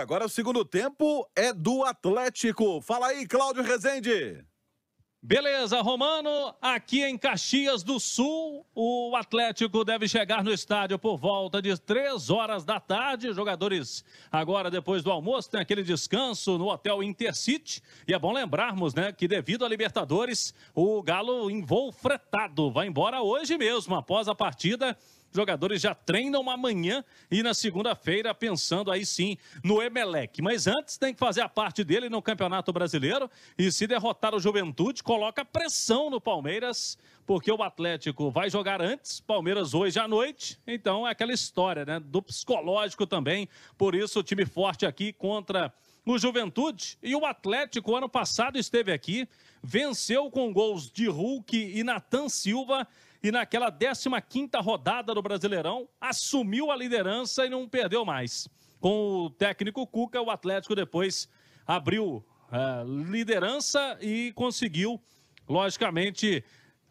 Agora o segundo tempo é do Atlético. Fala aí, Cláudio Rezende. Beleza, Romano. Aqui em Caxias do Sul, o Atlético deve chegar no estádio por volta de três horas da tarde. jogadores, agora depois do almoço, têm aquele descanso no hotel Intercity. E é bom lembrarmos, né, que devido a Libertadores, o Galo em voo fretado vai embora hoje mesmo, após a partida Jogadores já treinam amanhã e na segunda-feira, pensando aí sim no Emelec. Mas antes tem que fazer a parte dele no Campeonato Brasileiro e se derrotar o Juventude, coloca pressão no Palmeiras, porque o Atlético vai jogar antes, Palmeiras hoje à noite. Então é aquela história, né? Do psicológico também. Por isso, o time forte aqui contra no Juventude. E o Atlético, ano passado, esteve aqui, venceu com gols de Hulk e Natan Silva. E naquela 15 rodada do Brasileirão, assumiu a liderança e não perdeu mais. Com o técnico Cuca, o Atlético depois abriu eh, liderança e conseguiu, logicamente,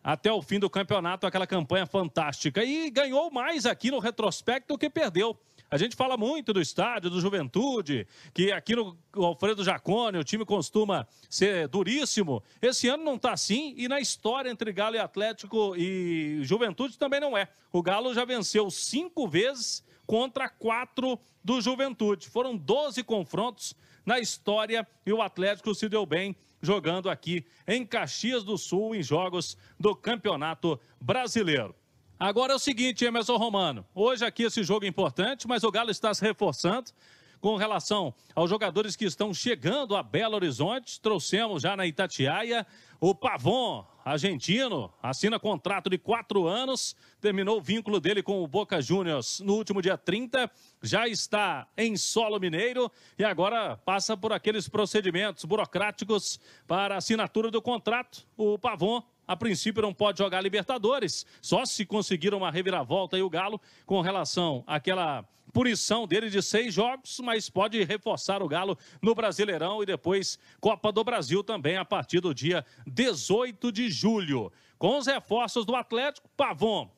até o fim do campeonato, aquela campanha fantástica. E ganhou mais aqui no retrospecto do que perdeu. A gente fala muito do estádio, do Juventude, que aqui no Alfredo Jacone o time costuma ser duríssimo. Esse ano não está assim e na história entre Galo e Atlético e Juventude também não é. O Galo já venceu cinco vezes contra quatro do Juventude. Foram 12 confrontos na história e o Atlético se deu bem jogando aqui em Caxias do Sul em jogos do Campeonato Brasileiro. Agora é o seguinte, Emerson Romano. Hoje aqui esse jogo é importante, mas o Galo está se reforçando com relação aos jogadores que estão chegando a Belo Horizonte. Trouxemos já na Itatiaia o Pavon, argentino, assina contrato de quatro anos, terminou o vínculo dele com o Boca Juniors no último dia 30, já está em solo mineiro e agora passa por aqueles procedimentos burocráticos para assinatura do contrato. O Pavon a princípio não pode jogar Libertadores, só se conseguir uma reviravolta aí o Galo com relação àquela punição dele de seis jogos, mas pode reforçar o Galo no Brasileirão e depois Copa do Brasil também a partir do dia 18 de julho. Com os reforços do Atlético, Pavon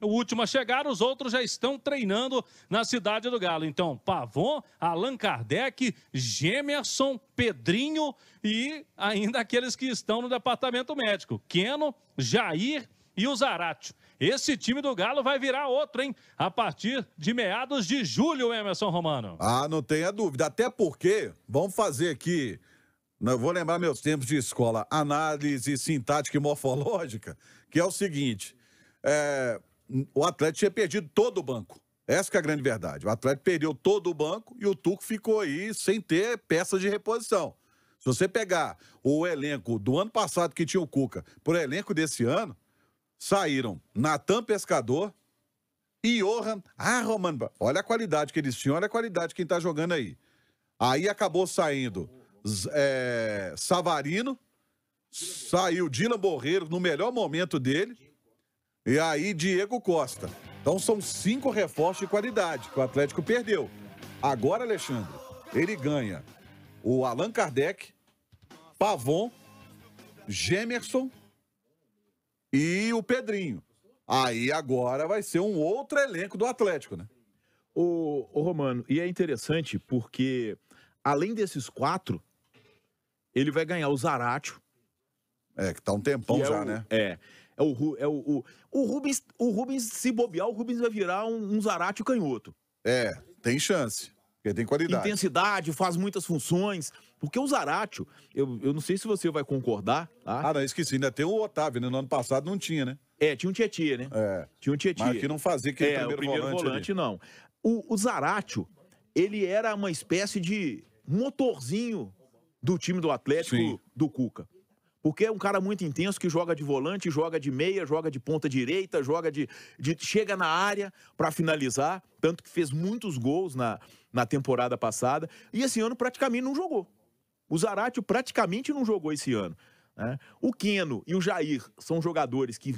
o último a chegar, os outros já estão treinando na Cidade do Galo. Então, Pavon, Allan Kardec, Gemerson, Pedrinho e ainda aqueles que estão no departamento médico: Keno, Jair e o Zaratio. Esse time do Galo vai virar outro, hein? A partir de meados de julho, Emerson Romano. Ah, não tenha dúvida. Até porque, vamos fazer aqui, não, vou lembrar meus tempos de escola, análise sintática e morfológica, que é o seguinte: é, o Atlético tinha perdido todo o banco. Essa é a grande verdade. O Atlético perdeu todo o banco e o Tuco ficou aí sem ter peças de reposição. Se você pegar o elenco do ano passado que tinha o Cuca por elenco desse ano, saíram Natan Pescador e Johan Romano, Olha a qualidade que eles tinham, olha a qualidade quem tá jogando aí. Aí acabou saindo é, Savarino, saiu Dylan Borreiro no melhor momento dele e aí, Diego Costa. Então são cinco reforços de qualidade que o Atlético perdeu. Agora, Alexandre, ele ganha o Allan Kardec, Pavon, Gemerson e o Pedrinho. Aí agora vai ser um outro elenco do Atlético, né? O, o Romano, e é interessante porque além desses quatro, ele vai ganhar o Zaratio. É, que tá um tempão é já, é o, né? É. É o, é o, o, o, Rubens, o Rubens, se bobear, o Rubens vai virar um, um Zarate canhoto. É, tem chance. Porque tem qualidade. Intensidade, faz muitas funções. Porque o Zaratio, eu, eu não sei se você vai concordar. Tá? Ah, não, esqueci. Ainda tem o Otávio, né? No ano passado não tinha, né? É, tinha um Tietchan, né? É. Tinha um Tietchan. Mas que não fazia que é, primeiro, o primeiro volante, volante não. O, o Zaratio, ele era uma espécie de motorzinho do time do Atlético Sim. do Cuca. Porque é um cara muito intenso que joga de volante, joga de meia, joga de ponta direita, joga de. de chega na área para finalizar. Tanto que fez muitos gols na, na temporada passada. E esse ano praticamente não jogou. O Zaratio praticamente não jogou esse ano. Né? O Keno e o Jair são jogadores que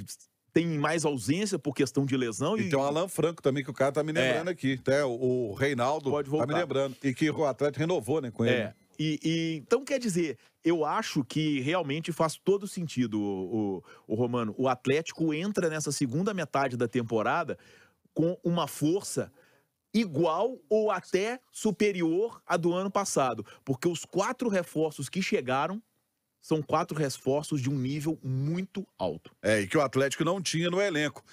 têm mais ausência por questão de lesão. E, e tem o Alan Franco também, que o cara tá me é. lembrando é. aqui. Até né? o, Reinaldo Pode tá me lembrando. E que o Atlético renovou, né, com é. ele. É. E, e, então, quer dizer, eu acho que realmente faz todo sentido, o, o, o Romano. O Atlético entra nessa segunda metade da temporada com uma força igual ou até superior à do ano passado, porque os quatro reforços que chegaram são quatro reforços de um nível muito alto. É, e que o Atlético não tinha no elenco.